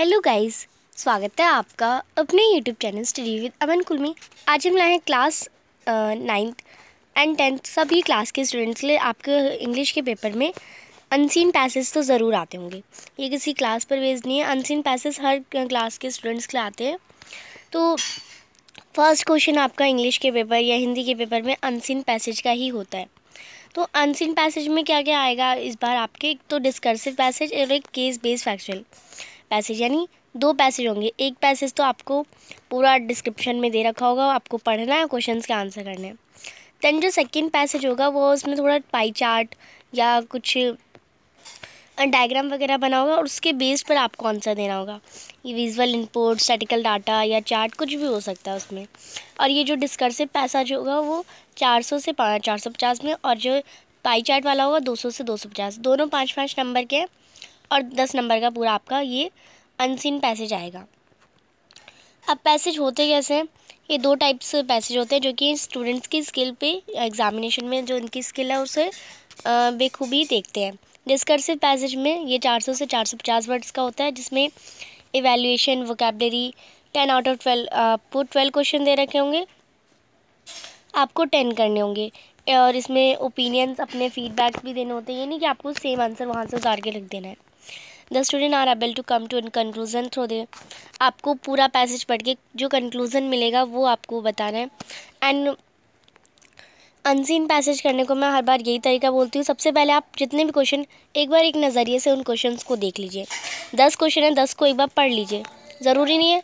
Hello guys स्वागत है आपका अपने YouTube channel study with Aman Kulmi आज हम लाए हैं क्लास नाइन्थ एंड टेंथ सभी क्लास के स्टूडेंट्स के लिए आपके इंग्लिश के पेपर में अनसीन पैसेज तो ज़रूर आते होंगे ये किसी क्लास पर बेस्ड नहीं है अनसीन पैसेज हर क्लास के स्टूडेंट्स के लिए आते हैं तो फर्स्ट क्वेश्चन आपका इंग्लिश के पेपर या हिंदी के पेपर में अनसीन पैसेज का ही होता है तो अनसीन पैसेज में क्या क्या आएगा इस बार आपके एक तो डिस्कर्सिव पैसेज और एक केस बेस्ड फैक्चुअल पैसेज यानी दो पैसेज होंगे एक पैसेज तो आपको पूरा डिस्क्रिप्शन में दे रखा होगा आपको पढ़ना है क्वेश्चन के आंसर करने हैं दैन जो सेकेंड पैसेज होगा वो उसमें थोड़ा पाई चार्ट या कुछ डायग्राम वगैरह बना होगा और उसके बेस पर आपको आंसर देना होगा ये विजुअल इनपुट स्टैटिकल डाटा या चार्ट कुछ भी हो सकता है उसमें और ये जो डिस्कर्सिव पैसा जो होगा वो 400 से चार सौ पचास में और जो पाई चार्ट वाला होगा 200 से 250 दोनों पाँच पाँच नंबर के हैं और दस नंबर का पूरा आपका ये अनसिन पैसेज आएगा अब पैसेज होते कैसे हैं ये दो टाइप्स पैसेज होते हैं जो कि स्टूडेंट्स की स्किल पे एग्जामिनेशन में जो इनकी स्किल है उसे बेखूबी देखते हैं डिस्कर्सिव पैसेज में ये 400 से 450 वर्ड्स का होता है जिसमें evaluation vocabulary ten out of twelve आपको ट्वेल्व क्वेश्चन दे रखे होंगे आपको टेन करने होंगे और इसमें ओपिनियंस अपने फीडबैक्स भी देने होते हैं ये नहीं कि आपको सेम आंसर वहाँ से उतार के लिख देना है the student are able to come to conclusion through दे आपको पूरा पैसेज पढ़ के जो कंक्लूज़न मिलेगा वो आपको बताना है एंड अनसीन पैसेज करने को मैं हर बार यही तरीका बोलती हूँ सबसे पहले आप जितने भी क्वेश्चन एक बार एक नज़रिए से उन क्वेश्चन को देख लीजिए दस क्वेश्चन है दस को एक बार पढ़ लीजिए ज़रूरी नहीं है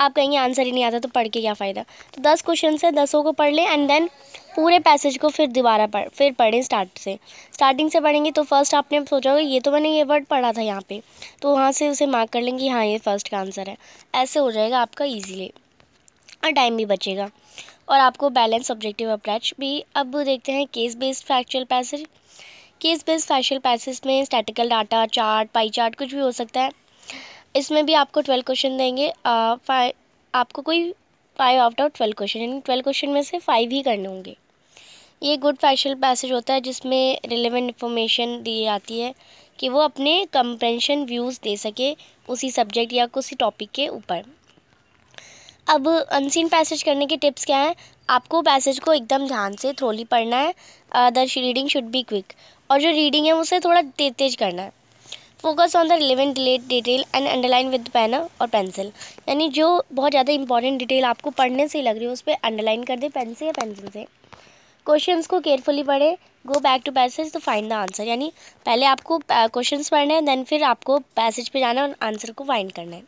आप कहेंगे आंसर ही नहीं आता तो पढ़ के क्या फ़ायदा तो दस क्वेश्चन है दसों को पढ़ लें एंड देन पूरे पैसेज को फिर दोबारा पढ़ फिर पढ़ें स्टार्ट से स्टार्टिंग से पढ़ेंगे तो फर्स्ट आपने सोचा होगा ये तो मैंने ये वर्ड पढ़ा था यहाँ पे तो वहाँ से उसे मार्क कर लेंगे हाँ ये फर्स्ट का आंसर है ऐसे हो जाएगा आपका ईजीली और टाइम भी बचेगा और आपको बैलेंस ऑब्जेक्टिव अप्रोच भी अब देखते हैं case based factual passage case based factual passage में statistical data chart pie chart कुछ भी हो सकता है इसमें भी आपको ट्वेल्व क्वेश्चन देंगे आ, आपको कोई five out of twelve question यानी ट्वेल्व क्वेश्चन में से फाइव ही करने होंगे ये गुड फैशल पैसेज होता है जिसमें रिलेवेंट इन्फॉर्मेशन दी जाती है कि वो अपने कंप्रेंशन व्यूज़ दे सके उसी सब्जेक्ट या उसी टॉपिक के ऊपर अब अनसीन पैसेज करने के टिप्स क्या हैं आपको पैसेज को एकदम ध्यान से थ्रोली पढ़ना है other reading should be quick और जो रीडिंग है उसे थोड़ा तेज तेज करना है focus on the relevant detail and underline with pen और पेंसिल यानी जो बहुत ज़्यादा इंपॉर्टेंट डिटेल आपको पढ़ने से लग रही है उस पर अंडरलाइन कर दे पेन से या पेंसिल से क्वेश्चंस को केयरफुली पढ़ें go back to passage to find the answer यानी पहले आपको क्वेश्चंस पढ़ने हैं देन फिर आपको पैसेज पे जाना है और आंसर को फाइंड करना है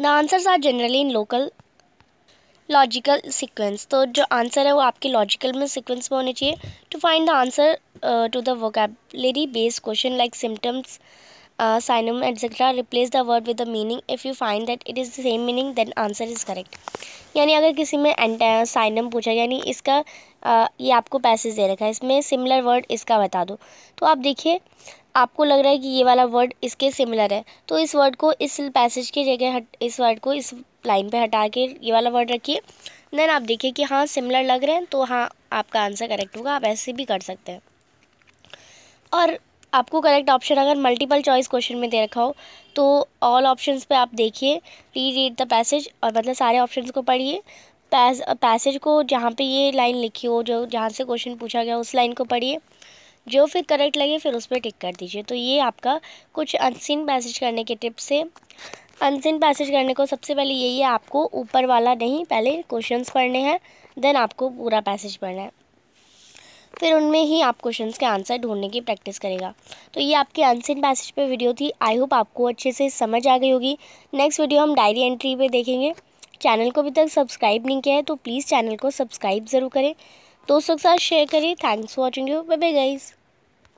the answers are generally in local logical sequence तो जो आंसर है वो आपके लॉजिकल में सीक्वेंस में होने चाहिए to find the answer to the vocabulary based question like synonyms synonym, uh, etc. Replace the word with the meaning. If you find that it is the same meaning, then answer is correct. यानी अगर किसी में साइनम uh, पूछा यानी इसका uh, ये आपको passage दे रखा है इसमें सिमिलर वर्ड इसका बता दो तो आप देखिए आपको लग रहा है कि ये वाला वर्ड इसके सिमिलर है तो इस वर्ड को इस पैसेज की जगह हट इस वर्ड को इस लाइन पे हटा के ये वाला वर्ड रखिए देन आप देखिए कि हाँ सिमिलर लग रहे हैं तो हाँ आपका आंसर करेक्ट होगा आप ऐसे भी कर सकते हैं और आपको करेक्ट ऑप्शन अगर मल्टीपल चॉइस क्वेश्चन में दे रखा हो तो ऑल ऑप्शंस पे आप देखिए री रीड द पैसेज और मतलब सारे ऑप्शंस को पढ़िए पैस पैसेज को जहाँ पे ये लाइन लिखी हो जो जहाँ से क्वेश्चन पूछा गया उस लाइन को पढ़िए जो फिर करेक्ट लगे फिर उस पर टिक कर दीजिए तो ये आपका कुछ अनसिन पैसेज करने के टिप्स है अनसिन पैसेज करने को सबसे पहले यही है आपको ऊपर वाला नहीं पहले क्वेश्चंस पढ़ने हैं देन आपको पूरा पैसेज पढ़ना है फिर उनमें ही आप क्वेश्चन के आंसर ढूंढने की प्रैक्टिस करेगा तो ये आपकी अनसिन पैसेज पे वीडियो थी आई होप आपको अच्छे से समझ आ गई होगी नेक्स्ट वीडियो हम डायरी एंट्री पे देखेंगे चैनल को अभी तक सब्सक्राइब नहीं किया है तो प्लीज़ चैनल को सब्सक्राइब ज़रूर करें दोस्तों के साथ शेयर करें thanks for watching you bye bye guys